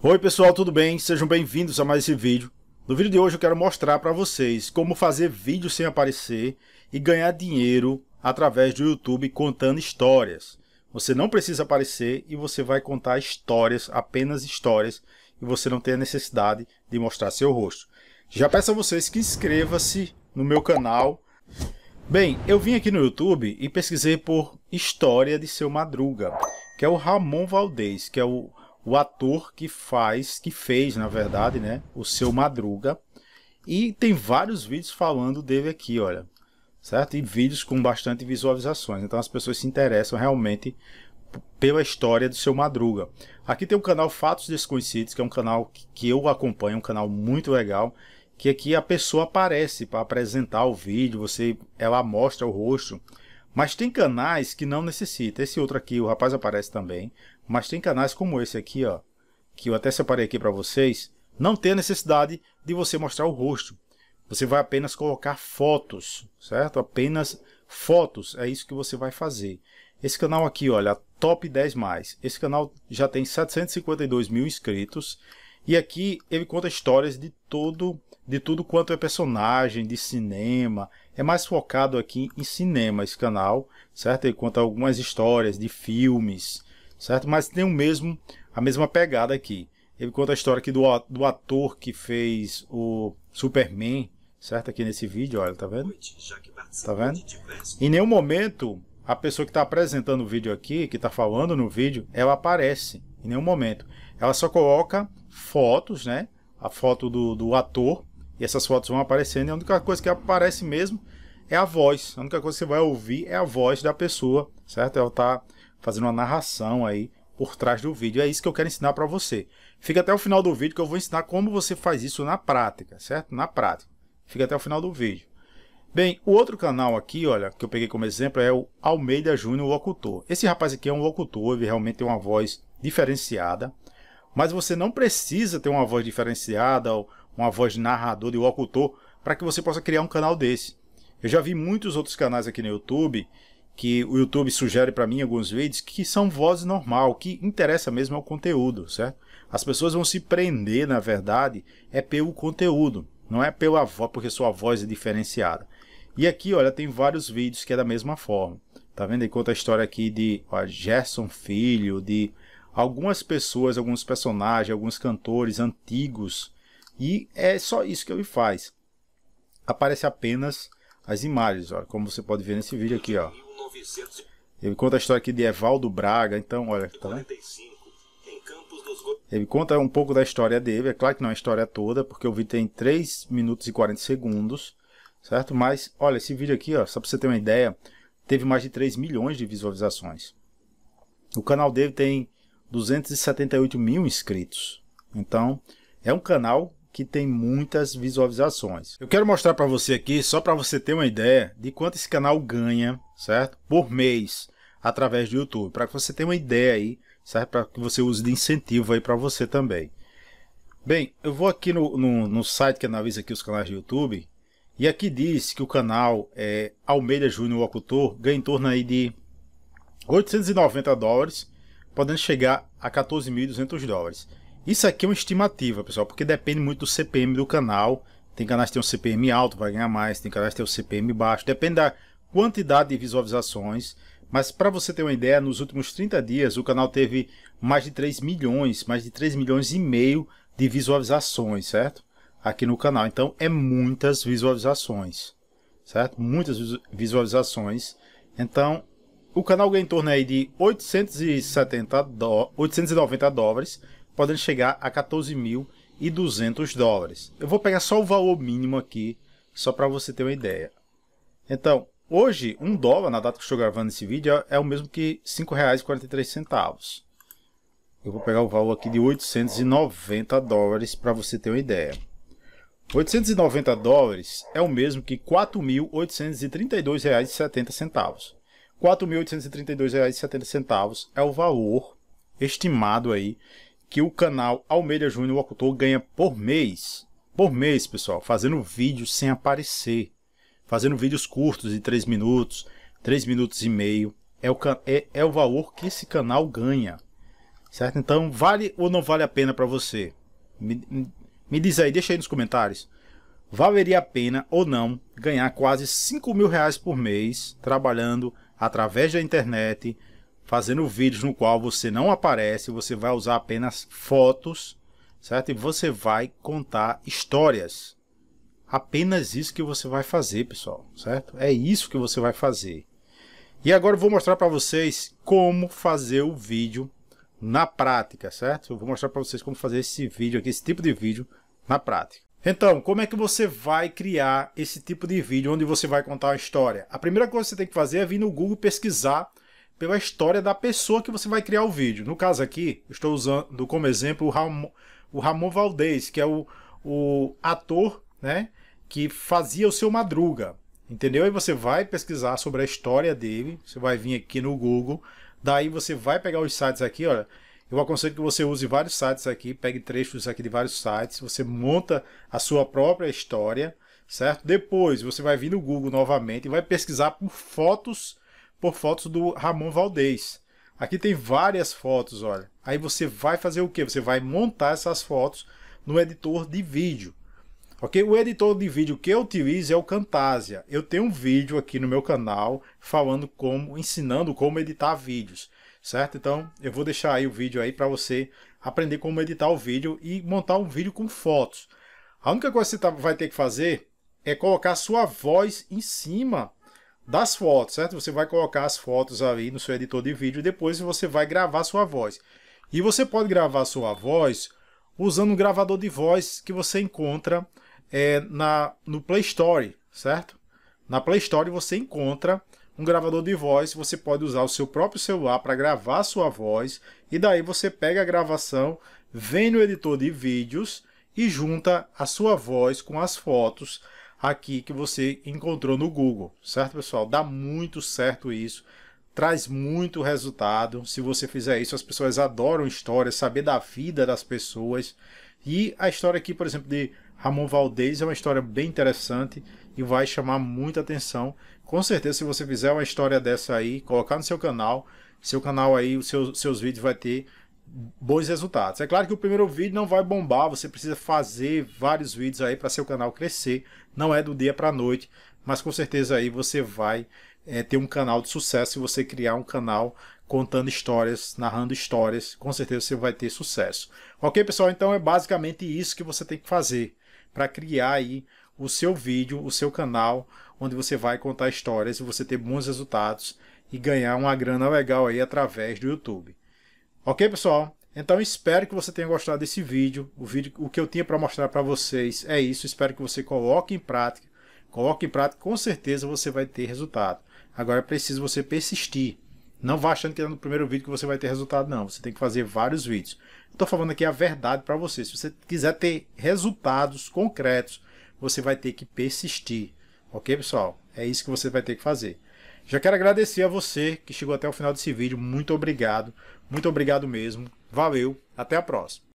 Oi pessoal, tudo bem? Sejam bem-vindos a mais esse vídeo. No vídeo de hoje eu quero mostrar para vocês como fazer vídeo sem aparecer e ganhar dinheiro através do YouTube contando histórias. Você não precisa aparecer e você vai contar histórias, apenas histórias, e você não tem a necessidade de mostrar seu rosto. Já peço a vocês que inscreva-se no meu canal. Bem, eu vim aqui no YouTube e pesquisei por História de Seu Madruga, que é o Ramon Valdez, que é o o ator que faz, que fez, na verdade, né, o seu Madruga. E tem vários vídeos falando dele aqui, olha, certo? E vídeos com bastante visualizações. Então as pessoas se interessam realmente pela história do seu Madruga. Aqui tem o canal Fatos Desconhecidos, que é um canal que eu acompanho, um canal muito legal, que aqui é a pessoa aparece para apresentar o vídeo, você ela mostra o rosto mas tem canais que não necessita. Esse outro aqui, o rapaz aparece também. Mas tem canais como esse aqui, ó, que eu até separei aqui para vocês. Não tem a necessidade de você mostrar o rosto. Você vai apenas colocar fotos, certo? Apenas fotos, é isso que você vai fazer. Esse canal aqui, olha, top 10 mais. Esse canal já tem 752 mil inscritos. E aqui ele conta histórias de todo de tudo quanto é personagem, de cinema. É mais focado aqui em cinema esse canal, certo? Ele conta algumas histórias de filmes, certo? Mas tem o mesmo, a mesma pegada aqui. Ele conta a história aqui do, do ator que fez o Superman, certo? Aqui nesse vídeo, olha, tá vendo? Tá vendo? Em nenhum momento a pessoa que está apresentando o vídeo aqui, que está falando no vídeo, ela aparece em nenhum momento. Ela só coloca fotos, né? A foto do, do ator e essas fotos vão aparecendo. E a única coisa que aparece mesmo é a voz. A única coisa que você vai ouvir é a voz da pessoa, certo? Ela está fazendo uma narração aí por trás do vídeo. É isso que eu quero ensinar para você. Fica até o final do vídeo que eu vou ensinar como você faz isso na prática, certo? Na prática. Fica até o final do vídeo. Bem, o outro canal aqui, olha, que eu peguei como exemplo é o Almeida Júnior Locutor. Esse rapaz aqui é um locutor, ele realmente tem uma voz diferenciada, mas você não precisa ter uma voz diferenciada ou uma voz de narrador, de locutor, para que você possa criar um canal desse. Eu já vi muitos outros canais aqui no YouTube que o YouTube sugere para mim alguns vídeos que são vozes normal, que interessa mesmo é o conteúdo, certo? As pessoas vão se prender, na verdade, é pelo conteúdo, não é pela voz, porque sua voz é diferenciada. E aqui, olha, tem vários vídeos que é da mesma forma. Tá vendo? Ele conta a história aqui de ó, Gerson Filho, de algumas pessoas, alguns personagens, alguns cantores antigos e é só isso que ele faz. Aparece apenas as imagens, ó, como você pode ver nesse vídeo aqui. Ó. Ele conta a história aqui de Evaldo Braga, então, olha, tá Ele conta um pouco da história dele, é claro que não é a história toda, porque o vídeo tem 3 minutos e 40 segundos, certo? Mas, olha, esse vídeo aqui, ó, só para você ter uma ideia, teve mais de 3 milhões de visualizações. O canal dele tem 278 mil inscritos. Então, é um canal que tem muitas visualizações. Eu quero mostrar para você aqui, só para você ter uma ideia de quanto esse canal ganha, certo? Por mês, através do YouTube, para que você tenha uma ideia aí, certo? Para que você use de incentivo aí para você também. Bem, eu vou aqui no, no, no, site que analisa aqui os canais do YouTube, e aqui diz que o canal é, Almeida Júnior Locutor ganha em torno aí de 890 dólares, podendo chegar a 14.200 dólares. Isso aqui é uma estimativa, pessoal, porque depende muito do CPM do canal. Tem canais que tem um CPM alto, vai ganhar mais. Tem canais que tem um CPM baixo. Depende da quantidade de visualizações. Mas para você ter uma ideia, nos últimos 30 dias o canal teve mais de 3 milhões, mais de 3 milhões e meio de visualizações, certo? Aqui no canal. Então é muitas visualizações, certo? Muitas visualizações. Então o canal ganha em torno aí de 870 do... 890 dólares podem chegar a 14.200 dólares. Eu vou pegar só o valor mínimo aqui, só para você ter uma ideia. Então, hoje, um dólar, na data que estou gravando esse vídeo, é o mesmo que R$ 5,43. Eu vou pegar o valor aqui de 890 dólares para você ter uma ideia. 890 dólares é o mesmo que R$ 4.832,70. R$ 4.832,70 é o valor estimado aí que o canal Almeida Júnior Locutor ganha por mês. Por mês, pessoal, fazendo vídeos sem aparecer. Fazendo vídeos curtos de 3 minutos, 3 minutos e meio. É o, é, é o valor que esse canal ganha. Certo? Então, vale ou não vale a pena para você? Me, me diz aí, deixa aí nos comentários. Valeria a pena ou não ganhar quase 5 mil reais por mês trabalhando através da internet, fazendo vídeos no qual você não aparece, você vai usar apenas fotos, certo? E você vai contar histórias. Apenas isso que você vai fazer, pessoal, certo? É isso que você vai fazer. E agora eu vou mostrar para vocês como fazer o vídeo na prática, certo? Eu vou mostrar para vocês como fazer esse vídeo aqui, esse tipo de vídeo na prática. Então, como é que você vai criar esse tipo de vídeo onde você vai contar uma história? A primeira coisa que você tem que fazer é vir no Google pesquisar pela história da pessoa que você vai criar o vídeo. No caso aqui, estou usando como exemplo o Ramon, o Ramon Valdez, que é o, o ator né, que fazia o seu Madruga. Entendeu? Aí você vai pesquisar sobre a história dele, você vai vir aqui no Google, daí você vai pegar os sites aqui, olha, eu aconselho que você use vários sites aqui, pegue trechos aqui de vários sites, você monta a sua própria história, certo? Depois você vai vir no Google novamente e vai pesquisar por fotos por fotos do Ramon Valdez. Aqui tem várias fotos, olha. Aí você vai fazer o que? Você vai montar essas fotos no editor de vídeo. Ok? O editor de vídeo que eu utilizo é o Camtasia. Eu tenho um vídeo aqui no meu canal falando como, ensinando como editar vídeos, certo? Então eu vou deixar aí o vídeo aí para você aprender como editar o vídeo e montar um vídeo com fotos. A única coisa que você tá, vai ter que fazer é colocar sua voz em cima das fotos, certo? Você vai colocar as fotos ali no seu editor de vídeo e depois você vai gravar sua voz. E você pode gravar sua voz usando um gravador de voz que você encontra é, na, no Play Store, certo? Na Play Store você encontra um gravador de voz, você pode usar o seu próprio celular para gravar sua voz e daí você pega a gravação, vem no editor de vídeos e junta a sua voz com as fotos aqui que você encontrou no Google, certo, pessoal? Dá muito certo isso, traz muito resultado. Se você fizer isso, as pessoas adoram histórias, saber da vida das pessoas. E a história aqui, por exemplo, de Ramon Valdez é uma história bem interessante e vai chamar muita atenção. Com certeza, se você fizer uma história dessa aí, colocar no seu canal, seu canal aí, os seus, seus vídeos vai ter bons resultados. É claro que o primeiro vídeo não vai bombar, você precisa fazer vários vídeos aí para seu canal crescer. Não é do dia para a noite, mas com certeza aí você vai é, ter um canal de sucesso se você criar um canal contando histórias, narrando histórias, com certeza você vai ter sucesso. Ok, pessoal? Então é basicamente isso que você tem que fazer para criar aí o seu vídeo, o seu canal, onde você vai contar histórias e você ter bons resultados e ganhar uma grana legal aí através do YouTube. Ok, pessoal? Então espero que você tenha gostado desse vídeo. O, vídeo, o que eu tinha para mostrar para vocês é isso. Espero que você coloque em prática. Coloque em prática, com certeza você vai ter resultado. Agora é preciso você persistir. Não vá achando que é no primeiro vídeo que você vai ter resultado, não. Você tem que fazer vários vídeos. Estou falando aqui a verdade para você. Se você quiser ter resultados concretos, você vai ter que persistir. Ok, pessoal? É isso que você vai ter que fazer. Já quero agradecer a você que chegou até o final desse vídeo. Muito obrigado. Muito obrigado mesmo. Valeu. Até a próxima.